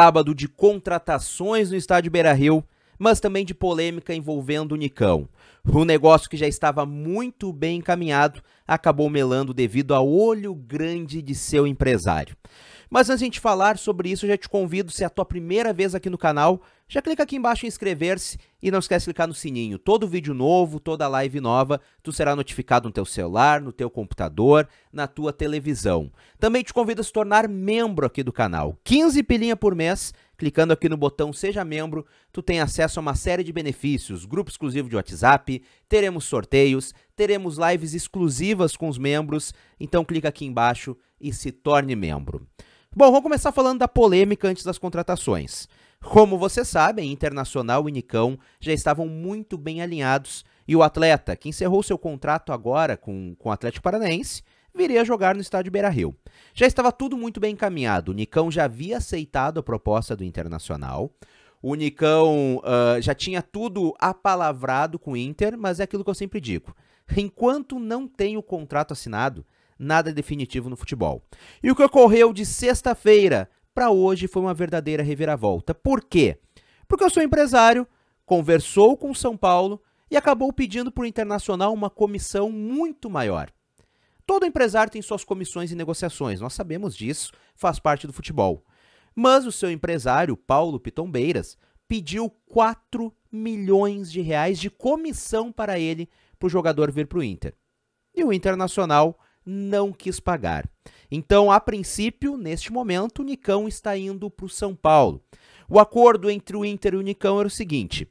Sábado de contratações no estádio Beira-Rio, mas também de polêmica envolvendo o Nicão. Um negócio que já estava muito bem encaminhado acabou melando devido ao olho grande de seu empresário. Mas antes de a gente falar sobre isso, eu já te convido, se é a tua primeira vez aqui no canal, já clica aqui embaixo em inscrever-se e não esquece de clicar no sininho. Todo vídeo novo, toda live nova, tu será notificado no teu celular, no teu computador, na tua televisão. Também te convido a se tornar membro aqui do canal. 15 pilinha por mês, clicando aqui no botão seja membro, tu tem acesso a uma série de benefícios, grupo exclusivo de WhatsApp, teremos sorteios, teremos lives exclusivas com os membros, então clica aqui embaixo e se torne membro. Bom, vamos começar falando da polêmica antes das contratações. Como vocês sabem, Internacional e Nicão já estavam muito bem alinhados e o atleta, que encerrou seu contrato agora com, com o Atlético Paranaense, viria jogar no estádio Beira-Rio. Já estava tudo muito bem encaminhado, o Nicão já havia aceitado a proposta do Internacional, o Nicão uh, já tinha tudo apalavrado com o Inter, mas é aquilo que eu sempre digo, enquanto não tem o contrato assinado, nada definitivo no futebol. E o que ocorreu de sexta-feira para hoje foi uma verdadeira reviravolta. Por quê? Porque o seu empresário conversou com o São Paulo e acabou pedindo para o Internacional uma comissão muito maior. Todo empresário tem suas comissões e negociações, nós sabemos disso, faz parte do futebol. Mas o seu empresário, Paulo Pitombeiras, pediu 4 milhões de reais de comissão para ele, para o jogador vir para o Inter. E o Internacional não quis pagar. Então, a princípio, neste momento, o Nicão está indo para o São Paulo. O acordo entre o Inter e o Nicão era o seguinte: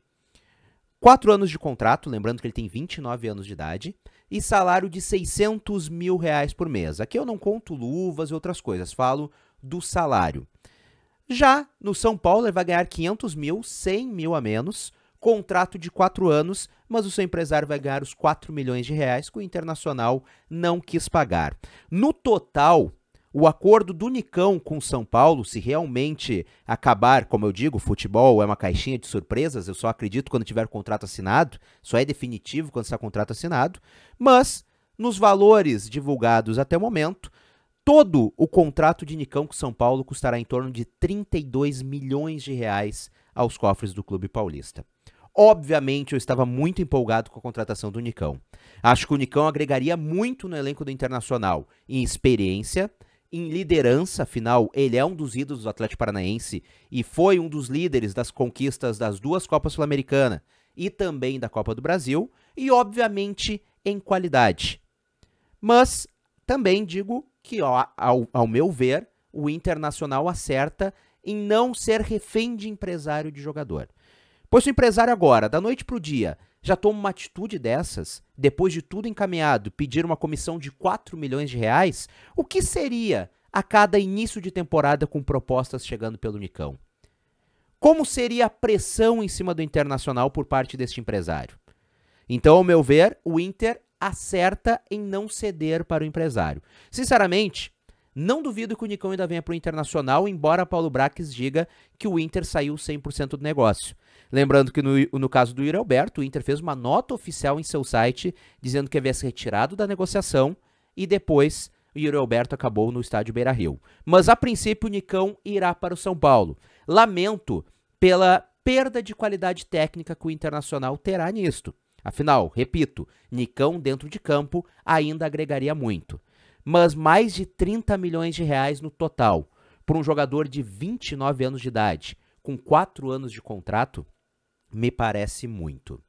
4 anos de contrato, lembrando que ele tem 29 anos de idade, e salário de 600 mil reais por mês. Aqui eu não conto luvas e outras coisas, falo do salário. Já no São Paulo, ele vai ganhar 500 mil, 100 mil a menos, contrato de quatro anos, mas o seu empresário vai ganhar os 4 milhões de reais que o Internacional não quis pagar. No total, o acordo do Nicão com São Paulo, se realmente acabar, como eu digo, futebol é uma caixinha de surpresas, eu só acredito quando tiver contrato assinado, só é definitivo quando está contrato assinado, mas nos valores divulgados até o momento, todo o contrato de Nicão com São Paulo custará em torno de 32 milhões de reais aos cofres do clube paulista. Obviamente, eu estava muito empolgado com a contratação do Nicão. Acho que o Nicão agregaria muito no elenco do Internacional, em experiência, em liderança, afinal, ele é um dos ídolos do Atlético Paranaense e foi um dos líderes das conquistas das duas Copas Sul-Americana e também da Copa do Brasil, e obviamente em qualidade. Mas também digo que, ó, ao, ao meu ver, o Internacional acerta em não ser refém de empresário de jogador. Pois se o empresário agora, da noite para o dia, já toma uma atitude dessas, depois de tudo encaminhado, pedir uma comissão de 4 milhões de reais, o que seria a cada início de temporada com propostas chegando pelo Unicão? Como seria a pressão em cima do Internacional por parte deste empresário? Então, ao meu ver, o Inter acerta em não ceder para o empresário. Sinceramente, não duvido que o Unicão ainda venha para o Internacional, embora Paulo Braques diga que o Inter saiu 100% do negócio. Lembrando que no, no caso do Yuri Alberto, o Inter fez uma nota oficial em seu site dizendo que havia se retirado da negociação e depois o Yuri Alberto acabou no estádio Beira Rio. Mas a princípio o Nicão irá para o São Paulo. Lamento pela perda de qualidade técnica que o Internacional terá nisto. Afinal, repito, Nicão dentro de campo ainda agregaria muito. Mas mais de 30 milhões de reais no total, por um jogador de 29 anos de idade, com 4 anos de contrato, me parece muito.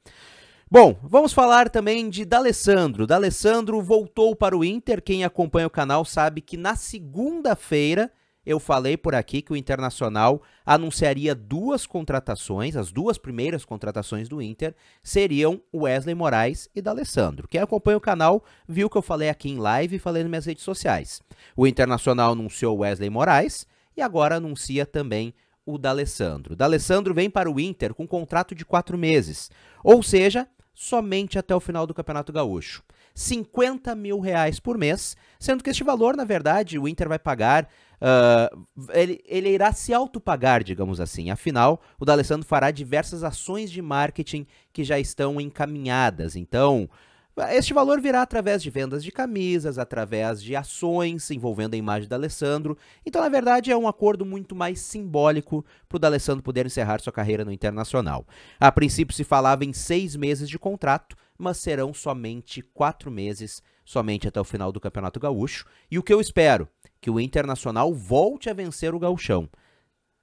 Bom, vamos falar também de D'Alessandro. D'Alessandro voltou para o Inter. Quem acompanha o canal sabe que na segunda-feira eu falei por aqui que o Internacional anunciaria duas contratações, as duas primeiras contratações do Inter seriam Wesley Moraes e D'Alessandro. Quem acompanha o canal viu que eu falei aqui em live e falei nas minhas redes sociais. O Internacional anunciou Wesley Moraes e agora anuncia também o D'Alessandro. D'Alessandro vem para o Inter com um contrato de quatro meses, ou seja, somente até o final do Campeonato Gaúcho. 50 mil reais por mês, sendo que este valor, na verdade, o Inter vai pagar, uh, ele, ele irá se autopagar, digamos assim. Afinal, o D'Alessandro fará diversas ações de marketing que já estão encaminhadas. Então, este valor virá através de vendas de camisas, através de ações envolvendo a imagem da Alessandro. Então, na verdade, é um acordo muito mais simbólico para o D'Alessandro poder encerrar sua carreira no Internacional. A princípio se falava em seis meses de contrato, mas serão somente quatro meses, somente até o final do Campeonato Gaúcho. E o que eu espero? Que o Internacional volte a vencer o Gauchão.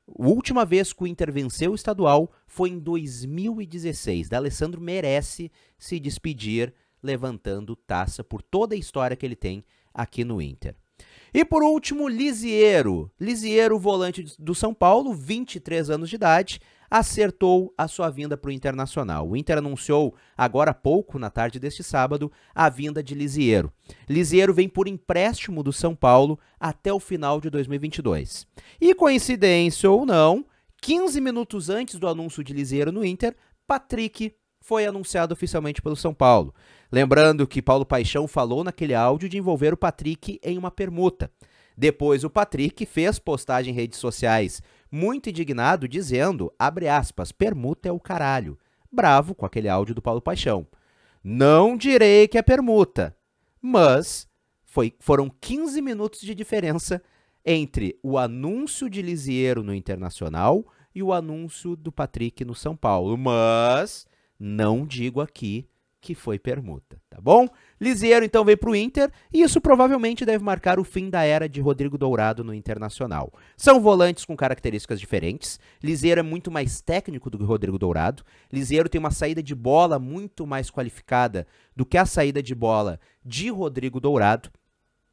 A última vez que o Inter venceu o estadual foi em 2016. D'Alessandro merece se despedir levantando taça por toda a história que ele tem aqui no Inter. E por último, Lisiero. Lisiero, volante do São Paulo, 23 anos de idade, acertou a sua vinda para o Internacional. O Inter anunciou agora há pouco, na tarde deste sábado, a vinda de Lisiero. Lisiero vem por empréstimo do São Paulo até o final de 2022. E coincidência ou não, 15 minutos antes do anúncio de Lisiero no Inter, Patrick foi anunciado oficialmente pelo São Paulo. Lembrando que Paulo Paixão falou naquele áudio de envolver o Patrick em uma permuta. Depois o Patrick fez postagem em redes sociais muito indignado dizendo, abre aspas, permuta é o caralho. Bravo com aquele áudio do Paulo Paixão. Não direi que é permuta, mas foi, foram 15 minutos de diferença entre o anúncio de Lisieiro no Internacional e o anúncio do Patrick no São Paulo. Mas não digo aqui que foi permuta, tá bom? Liseiro então veio para o Inter e isso provavelmente deve marcar o fim da era de Rodrigo Dourado no Internacional. São volantes com características diferentes. Liseiro é muito mais técnico do que Rodrigo Dourado. Liseiro tem uma saída de bola muito mais qualificada do que a saída de bola de Rodrigo Dourado.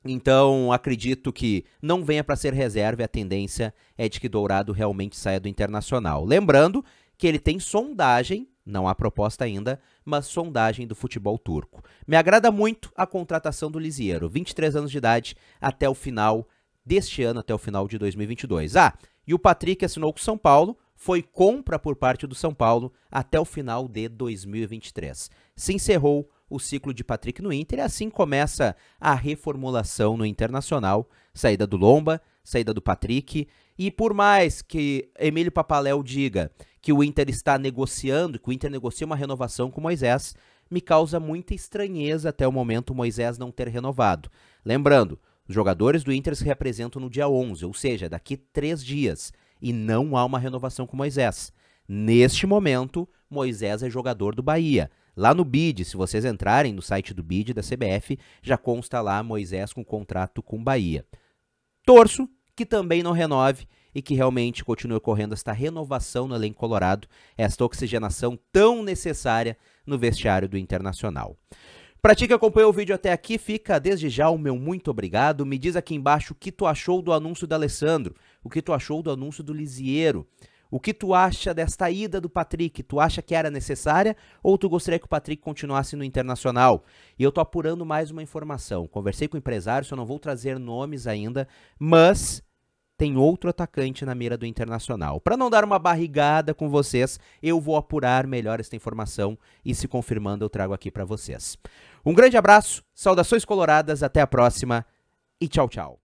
Então, acredito que não venha para ser reserva e a tendência é de que Dourado realmente saia do Internacional. Lembrando que ele tem sondagem não há proposta ainda, mas sondagem do futebol turco. Me agrada muito a contratação do Lisieiro, 23 anos de idade, até o final deste ano, até o final de 2022. Ah, e o Patrick assinou com o São Paulo, foi compra por parte do São Paulo até o final de 2023. Se encerrou o ciclo de Patrick no Inter e assim começa a reformulação no Internacional, saída do Lomba, saída do Patrick e por mais que Emílio Papaléu diga que o Inter está negociando, que o Inter negocia uma renovação com Moisés, me causa muita estranheza até o momento Moisés não ter renovado. Lembrando, os jogadores do Inter se representam no dia 11, ou seja, daqui três dias, e não há uma renovação com Moisés. Neste momento, Moisés é jogador do Bahia. Lá no BID, se vocês entrarem no site do BID da CBF, já consta lá Moisés com contrato com Bahia. Torço que também não renove e que realmente continue ocorrendo esta renovação no elenco colorado, esta oxigenação tão necessária no vestiário do Internacional. Pra ti que acompanhou o vídeo até aqui, fica desde já o meu muito obrigado. Me diz aqui embaixo o que tu achou do anúncio do Alessandro, o que tu achou do anúncio do Lisieiro, o que tu acha desta ida do Patrick? Tu acha que era necessária ou tu gostaria que o Patrick continuasse no Internacional? E eu tô apurando mais uma informação. Conversei com o empresário, só não vou trazer nomes ainda, mas tem outro atacante na mira do Internacional. Para não dar uma barrigada com vocês, eu vou apurar melhor esta informação e, se confirmando, eu trago aqui para vocês. Um grande abraço, saudações coloradas, até a próxima e tchau, tchau.